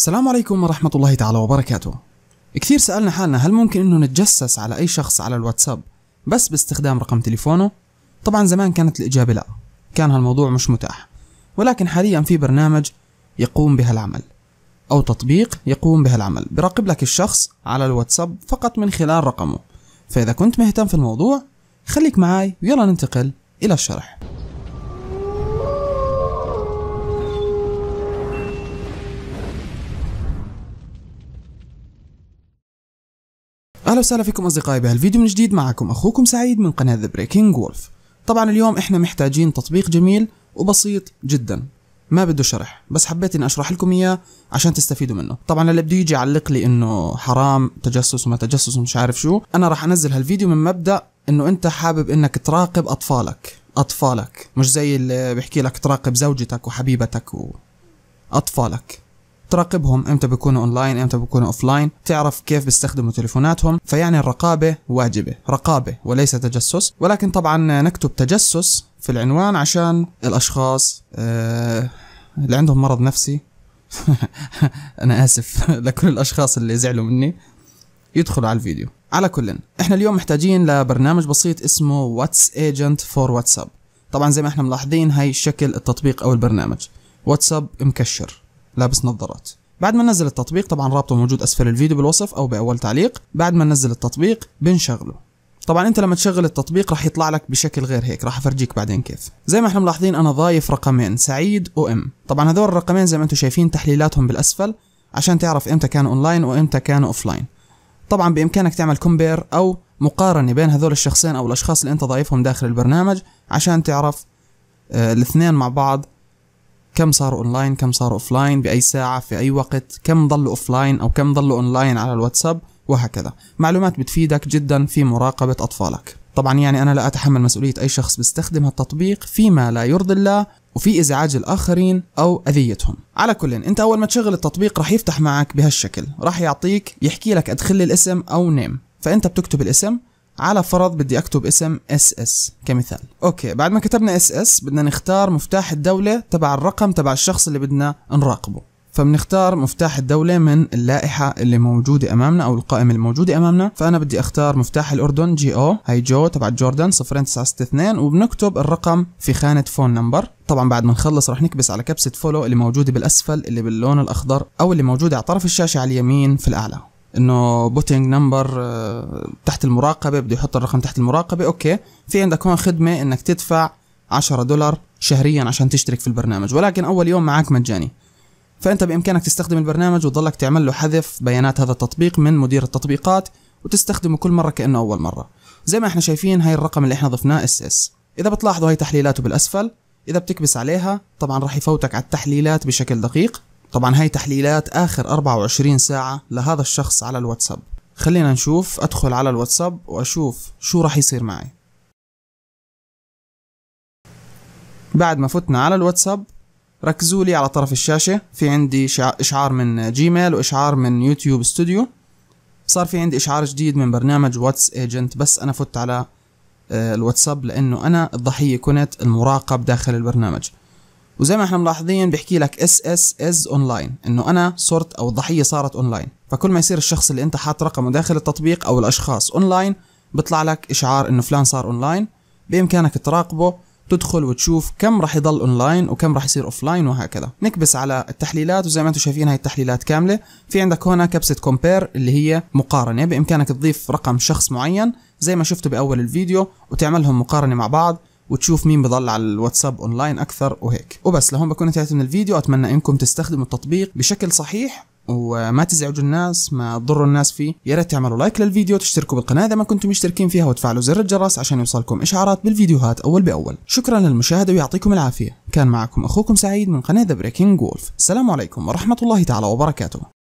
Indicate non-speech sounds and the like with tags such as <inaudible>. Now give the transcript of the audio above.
السلام عليكم ورحمة الله تعالى وبركاته كثير سألنا حالنا هل ممكن انه نتجسس على اي شخص على الواتساب بس باستخدام رقم تليفونه طبعا زمان كانت الاجابة لا كان هالموضوع مش متاح ولكن حاليا في برنامج يقوم بهالعمل او تطبيق يقوم بهالعمل براقب لك الشخص على الواتساب فقط من خلال رقمه فاذا كنت مهتم في الموضوع خليك معاي ويلا ننتقل الى الشرح اهلا وسهلا فيكم اصدقائي بهالفيديو من جديد معكم اخوكم سعيد من قناه ذا بريكنج وولف طبعا اليوم احنا محتاجين تطبيق جميل وبسيط جدا ما بده شرح بس حبيت اني اشرح لكم اياه عشان تستفيدوا منه طبعا اللي بده يجي يعلق لي انه حرام تجسس وما تجسس ومش عارف شو انا راح انزل هالفيديو من مبدا انه انت حابب انك تراقب اطفالك اطفالك مش زي اللي بحكي لك تراقب زوجتك وحبيبتك و... اطفالك تراقبهم امتى بيكونوا اونلاين امتى بيكونوا اوفلاين تعرف كيف بيستخدموا تليفوناتهم فيعني الرقابه واجبه رقابه وليس تجسس ولكن طبعا نكتب تجسس في العنوان عشان الاشخاص آه، اللي عندهم مرض نفسي <laughs> انا اسف <laughs> لكل الاشخاص اللي زعلوا مني يدخلوا على الفيديو على كل احنا اليوم محتاجين لبرنامج بسيط اسمه واتس ايجنت فور واتساب طبعا زي ما احنا ملاحظين هاي شكل التطبيق او البرنامج واتساب مكشر لابس نظارات بعد ما ننزل التطبيق طبعا رابطه موجود اسفل الفيديو بالوصف او باول تعليق بعد ما ننزل التطبيق بنشغله طبعا انت لما تشغل التطبيق راح يطلع لك بشكل غير هيك راح افرجيك بعدين كيف زي ما احنا ملاحظين انا ضايف رقمين سعيد وام طبعا هذول الرقمين زي ما انتم شايفين تحليلاتهم بالاسفل عشان تعرف امتى كانوا اونلاين وامتى كانوا اوفلاين طبعا بامكانك تعمل كومبير او مقارنه بين هذول الشخصين او الاشخاص اللي انت ضايفهم داخل البرنامج عشان تعرف آه، الاثنين مع بعض كم صاروا اونلاين كم صاروا اوفلاين باي ساعه في اي وقت كم ضلوا اوفلاين او كم ضلوا اونلاين على الواتساب وهكذا معلومات بتفيدك جدا في مراقبه اطفالك طبعا يعني انا لا اتحمل مسؤوليه اي شخص بيستخدم هالتطبيق فيما لا يرضي الله وفي ازعاج الاخرين او اذيتهم على كل انت اول ما تشغل التطبيق راح يفتح معك بهالشكل راح يعطيك يحكي لك ادخل لي الاسم او نيم فانت بتكتب الاسم على فرض بدي اكتب اسم اس اس كمثال اوكي بعد ما كتبنا اس اس بدنا نختار مفتاح الدولة تبع الرقم تبع الشخص اللي بدنا نراقبه فبنختار مفتاح الدولة من اللائحة اللي موجودة أمامنا أو القائمة الموجودة أمامنا فأنا بدي أختار مفتاح الأردن جي أو هاي جو تبع جوردن 0962 وبنكتب الرقم في خانة فون نمبر طبعا بعد ما نخلص رح نكبس على كبسة فولو اللي موجودة بالأسفل اللي باللون الأخضر أو اللي موجودة على طرف الشاشة على اليمين في الأعلى انه بوتينج نمبر آه، تحت المراقبه بده يحط الرقم تحت المراقبه اوكي في عندك هون خدمه انك تدفع 10 دولار شهريا عشان تشترك في البرنامج ولكن اول يوم معك مجاني فانت بامكانك تستخدم البرنامج وتضلك تعمل له حذف بيانات هذا التطبيق من مدير التطبيقات وتستخدمه كل مره كانه اول مره زي ما احنا شايفين هاي الرقم اللي احنا ضفناه اس اس اذا بتلاحظوا هاي تحليلاته بالاسفل اذا بتكبس عليها طبعا راح يفوتك على التحليلات بشكل دقيق طبعا هاي تحليلات آخر 24 ساعة لهذا الشخص على الواتساب خلينا نشوف أدخل على الواتساب وأشوف شو راح يصير معي بعد ما فتنا على الواتساب ركزوا لي على طرف الشاشة في عندي إشعار من جيميل وإشعار من يوتيوب ستوديو صار في عندي إشعار جديد من برنامج واتس ايجنت بس أنا فت على آه، الواتساب لأنه أنا الضحية كنت المراقب داخل البرنامج وزي ما احنا ملاحظين بيحكي لك اس اس از اونلاين انه انا صرت او الضحيه صارت اونلاين فكل ما يصير الشخص اللي انت حاط رقمه داخل التطبيق او الاشخاص اونلاين بيطلع لك اشعار انه فلان صار اونلاين بامكانك تراقبه تدخل وتشوف كم راح يضل اونلاين وكم راح يصير اوفلاين وهكذا نكبس على التحليلات وزي ما انتم شايفين هاي التحليلات كامله في عندك هنا كبسه كومبير اللي هي مقارنه بامكانك تضيف رقم شخص معين زي ما شفته باول الفيديو وتعملهم مقارنه مع بعض وتشوف مين بضل على الواتساب اونلاين اكثر وهيك وبس لهون بكون انتهيت من الفيديو اتمنى انكم تستخدموا التطبيق بشكل صحيح وما تزعجوا الناس ما تضروا الناس فيه يا ريت تعملوا لايك للفيديو تشتركوا بالقناة إذا ما كنتم مشتركين فيها وتفعلوا زر الجرس عشان يوصلكم إشعارات بالفيديوهات أول بأول شكرا للمشاهدة ويعطيكم العافية كان معكم أخوكم سعيد من قناة ذا بريكنج وولف السلام عليكم ورحمة الله تعالى وبركاته